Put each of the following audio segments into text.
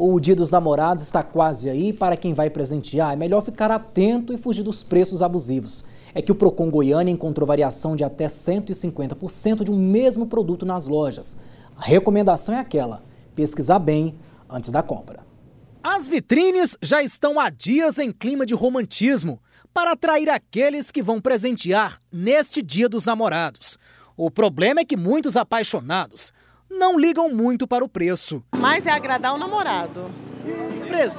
O Dia dos Namorados está quase aí. Para quem vai presentear, é melhor ficar atento e fugir dos preços abusivos. É que o Procon Goiânia encontrou variação de até 150% de um mesmo produto nas lojas. A recomendação é aquela: pesquisar bem antes da compra. As vitrines já estão há dias em clima de romantismo para atrair aqueles que vão presentear neste Dia dos Namorados. O problema é que muitos apaixonados não ligam muito para o preço. Mas é agradar o namorado. Preço.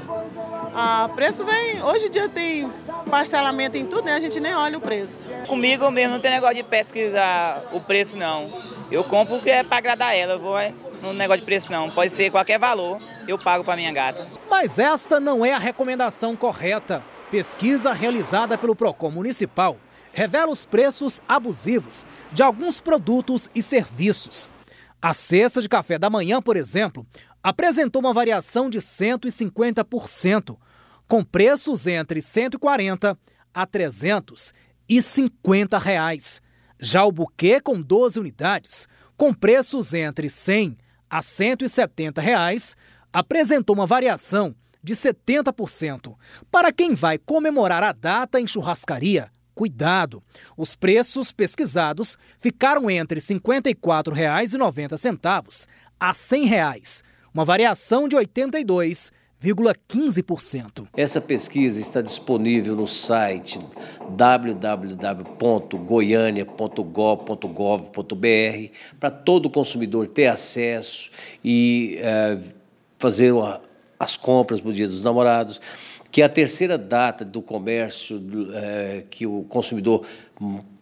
Ah, preço vem. Hoje em dia tem parcelamento em tudo, né? A gente nem olha o preço. Comigo mesmo não tem negócio de pesquisar o preço, não. Eu compro porque é para agradar ela. Eu vou é, no negócio de preço, não. Pode ser qualquer valor, eu pago para minha gata. Mas esta não é a recomendação correta. Pesquisa realizada pelo PROCON Municipal revela os preços abusivos de alguns produtos e serviços. A cesta de café da manhã, por exemplo, apresentou uma variação de 150%, com preços entre 140 a 350 reais. Já o buquê com 12 unidades, com preços entre 100 a 170 reais, apresentou uma variação de 70%. Para quem vai comemorar a data em churrascaria, cuidado. Os preços pesquisados ficaram entre R$ 54,90 a R$ 100, reais, uma variação de 82,15%. Essa pesquisa está disponível no site www.goiania.gov.br para todo consumidor ter acesso e eh, fazer uma as compras para o Dia dos Namorados, que é a terceira data do comércio é, que o consumidor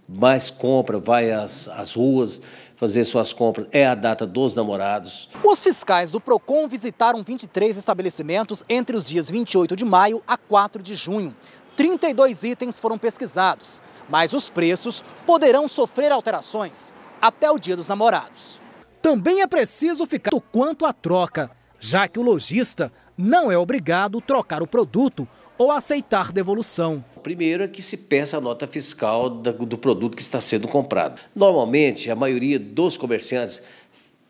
mais compra, vai às, às ruas fazer suas compras, é a data dos namorados. Os fiscais do PROCON visitaram 23 estabelecimentos entre os dias 28 de maio a 4 de junho. 32 itens foram pesquisados, mas os preços poderão sofrer alterações até o Dia dos Namorados. Também é preciso ficar do quanto à troca já que o lojista não é obrigado a trocar o produto ou aceitar devolução. Primeiro é que se peça a nota fiscal do produto que está sendo comprado. Normalmente, a maioria dos comerciantes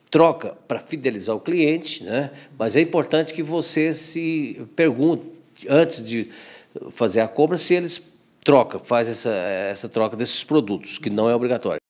troca para fidelizar o cliente, né? mas é importante que você se pergunte antes de fazer a compra se eles troca, faz essa, essa troca desses produtos, que não é obrigatório.